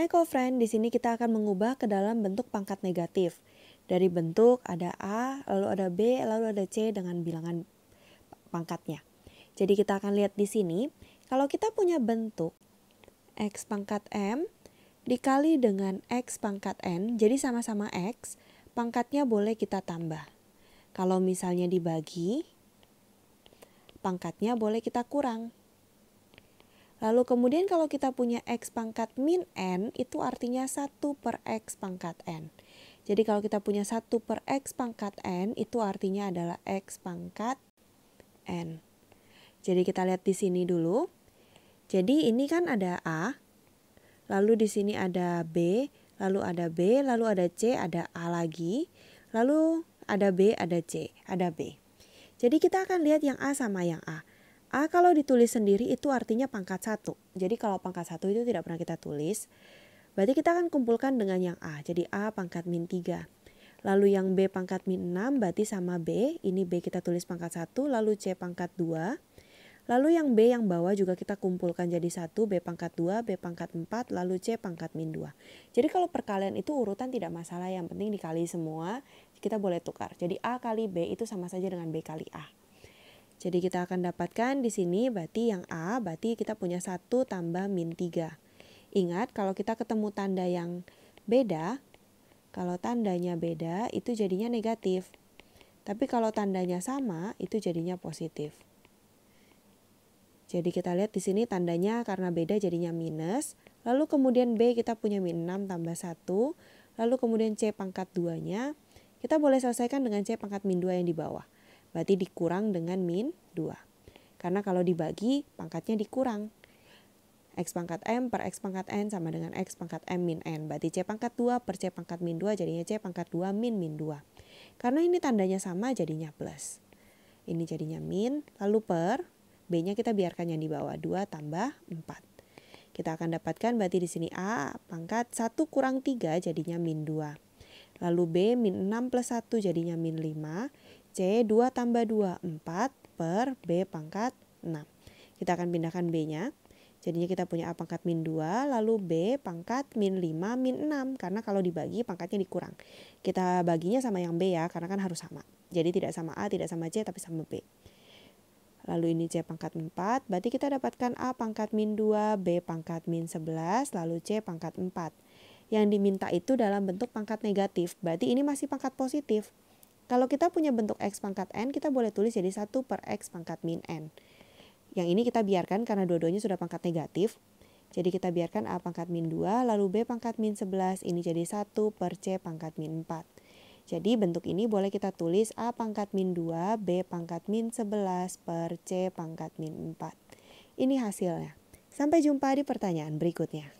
Hai co-friend, di sini kita akan mengubah ke dalam bentuk pangkat negatif. Dari bentuk ada A, lalu ada B, lalu ada C dengan bilangan pangkatnya. Jadi kita akan lihat di sini, kalau kita punya bentuk X pangkat M dikali dengan X pangkat N, jadi sama-sama X, pangkatnya boleh kita tambah. Kalau misalnya dibagi, pangkatnya boleh kita kurang. Lalu kemudian kalau kita punya X pangkat min N itu artinya 1 per X pangkat N. Jadi kalau kita punya 1 per X pangkat N itu artinya adalah X pangkat N. Jadi kita lihat di sini dulu. Jadi ini kan ada A, lalu di sini ada B, lalu ada B, lalu ada C, ada A lagi, lalu ada B, ada C, ada B. Jadi kita akan lihat yang A sama yang A. A kalau ditulis sendiri itu artinya pangkat satu. Jadi kalau pangkat satu itu tidak pernah kita tulis, berarti kita akan kumpulkan dengan yang A. Jadi A pangkat min 3. Lalu yang B pangkat min 6 berarti sama B. Ini B kita tulis pangkat satu. lalu C pangkat 2. Lalu yang B yang bawah juga kita kumpulkan jadi 1, B pangkat 2, B pangkat 4, lalu C pangkat min 2. Jadi kalau perkalian itu urutan tidak masalah, yang penting dikali semua, kita boleh tukar. Jadi A kali B itu sama saja dengan B kali A. Jadi kita akan dapatkan di sini berarti yang A berarti kita punya 1 tambah min 3. Ingat kalau kita ketemu tanda yang beda, kalau tandanya beda itu jadinya negatif. Tapi kalau tandanya sama itu jadinya positif. Jadi kita lihat di sini tandanya karena beda jadinya minus. Lalu kemudian B kita punya min 6 tambah 1. Lalu kemudian C pangkat 2-nya. Kita boleh selesaikan dengan C pangkat min 2 yang di bawah. Berarti dikurang dengan min 2. Karena kalau dibagi pangkatnya dikurang. X pangkat M per X pangkat N sama dengan X pangkat M min N. Berarti C pangkat 2 per C pangkat min 2 jadinya C pangkat 2 min min 2. Karena ini tandanya sama jadinya plus. Ini jadinya min, lalu per, B-nya kita biarkan yang di bawah 2 tambah 4 kita akan dapatkan berarti di sini A pangkat 1 kurang 3 jadinya min 2. Lalu B min 6 plus 1 jadinya min 5. C 2 tambah 2 4 per B pangkat 6. Kita akan pindahkan B-nya. Jadinya kita punya A pangkat min 2, lalu B pangkat min 5, min 6. Karena kalau dibagi pangkatnya dikurang. Kita baginya sama yang B ya, karena kan harus sama. Jadi tidak sama A, tidak sama C, tapi sama B. Lalu ini C pangkat 4, berarti kita dapatkan A pangkat min 2, B pangkat min 11, lalu C pangkat 4. Yang diminta itu dalam bentuk pangkat negatif, berarti ini masih pangkat positif. Kalau kita punya bentuk X pangkat N, kita boleh tulis jadi 1 per X pangkat min N. Yang ini kita biarkan karena dua-duanya sudah pangkat negatif. Jadi kita biarkan A pangkat min 2, lalu B pangkat min 11, ini jadi 1 per C pangkat min 4. Jadi bentuk ini boleh kita tulis A pangkat min 2, B pangkat min 11 per C pangkat min 4. Ini hasilnya. Sampai jumpa di pertanyaan berikutnya.